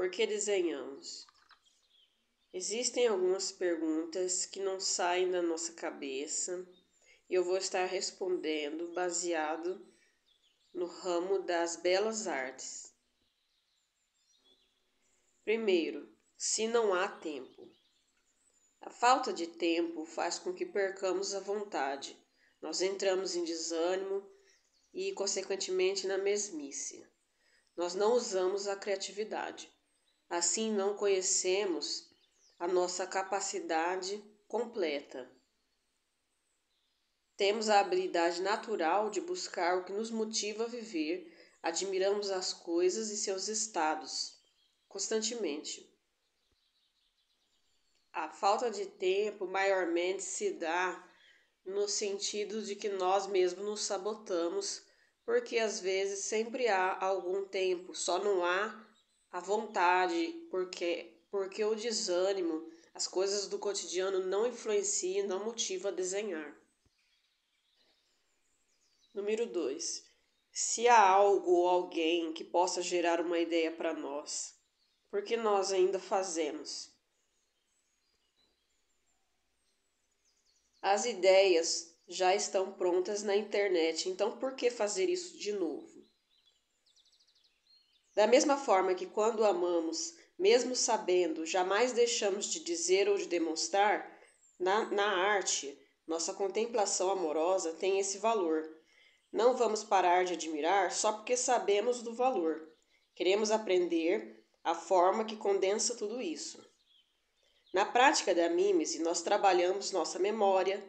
Por que desenhamos? Existem algumas perguntas que não saem da nossa cabeça e eu vou estar respondendo baseado no ramo das belas artes. Primeiro, se não há tempo. A falta de tempo faz com que percamos a vontade, nós entramos em desânimo e, consequentemente, na mesmice. Nós não usamos a criatividade. Assim não conhecemos a nossa capacidade completa. Temos a habilidade natural de buscar o que nos motiva a viver, admiramos as coisas e seus estados constantemente. A falta de tempo maiormente se dá no sentido de que nós mesmos nos sabotamos, porque às vezes sempre há algum tempo, só não há a vontade, porque, porque o desânimo, as coisas do cotidiano não influenciam e não motiva a desenhar. Número 2. Se há algo ou alguém que possa gerar uma ideia para nós, por que nós ainda fazemos? As ideias já estão prontas na internet, então por que fazer isso de novo? Da mesma forma que quando amamos, mesmo sabendo, jamais deixamos de dizer ou de demonstrar, na, na arte, nossa contemplação amorosa tem esse valor. Não vamos parar de admirar só porque sabemos do valor. Queremos aprender a forma que condensa tudo isso. Na prática da mímese, nós trabalhamos nossa memória,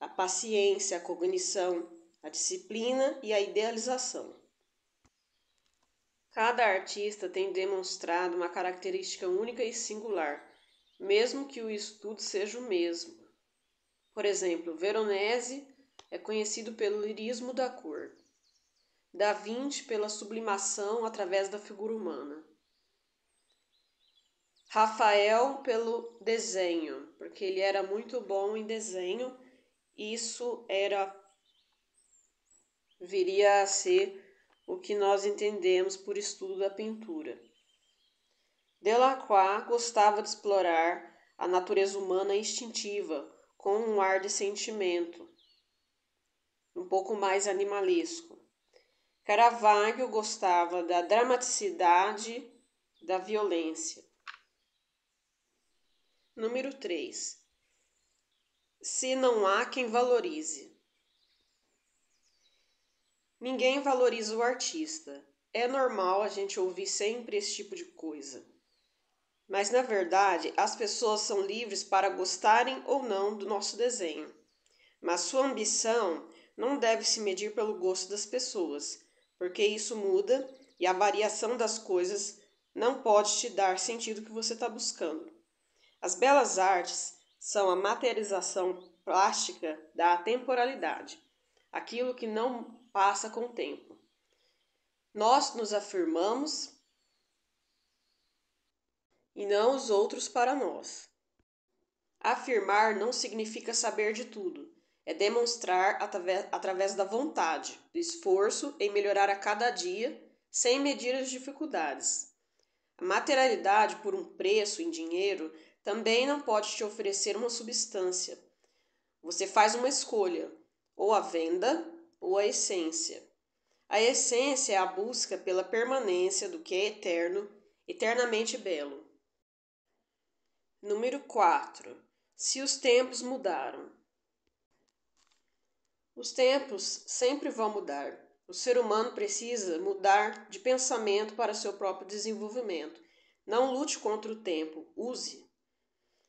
a paciência, a cognição, a disciplina e a idealização. Cada artista tem demonstrado uma característica única e singular, mesmo que o estudo seja o mesmo. Por exemplo, Veronese é conhecido pelo lirismo da cor, Da Vinci pela sublimação através da figura humana. Rafael pelo desenho, porque ele era muito bom em desenho, isso era viria a ser o que nós entendemos por estudo da pintura. Delacroix gostava de explorar a natureza humana instintiva com um ar de sentimento, um pouco mais animalesco. Caravaggio gostava da dramaticidade da violência. Número 3. Se não há quem valorize. Ninguém valoriza o artista. É normal a gente ouvir sempre esse tipo de coisa. Mas na verdade, as pessoas são livres para gostarem ou não do nosso desenho. Mas sua ambição não deve se medir pelo gosto das pessoas, porque isso muda e a variação das coisas não pode te dar sentido que você está buscando. As belas artes são a materialização plástica da temporalidade, aquilo que não passa com o tempo. Nós nos afirmamos e não os outros para nós. Afirmar não significa saber de tudo, é demonstrar através, através da vontade, do esforço em melhorar a cada dia, sem medir as dificuldades. A materialidade por um preço em dinheiro também não pode te oferecer uma substância. Você faz uma escolha, ou a venda ou a essência. A essência é a busca pela permanência do que é eterno, eternamente belo. Número 4. Se os tempos mudaram. Os tempos sempre vão mudar. O ser humano precisa mudar de pensamento para seu próprio desenvolvimento. Não lute contra o tempo, use.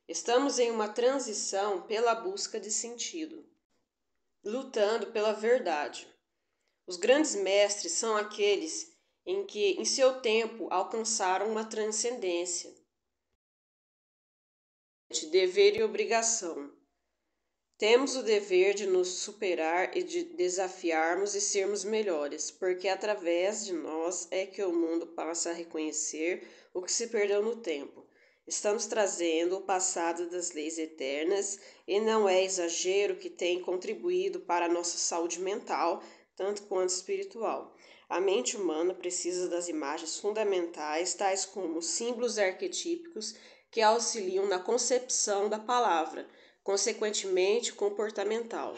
Estamos em uma transição pela busca de sentido lutando pela verdade. Os grandes mestres são aqueles em que, em seu tempo, alcançaram uma transcendência. Dever e obrigação. Temos o dever de nos superar e de desafiarmos e sermos melhores, porque através de nós é que o mundo passa a reconhecer o que se perdeu no tempo. Estamos trazendo o passado das leis eternas e não é exagero que tem contribuído para a nossa saúde mental, tanto quanto espiritual. A mente humana precisa das imagens fundamentais, tais como símbolos arquetípicos que auxiliam na concepção da palavra, consequentemente comportamental.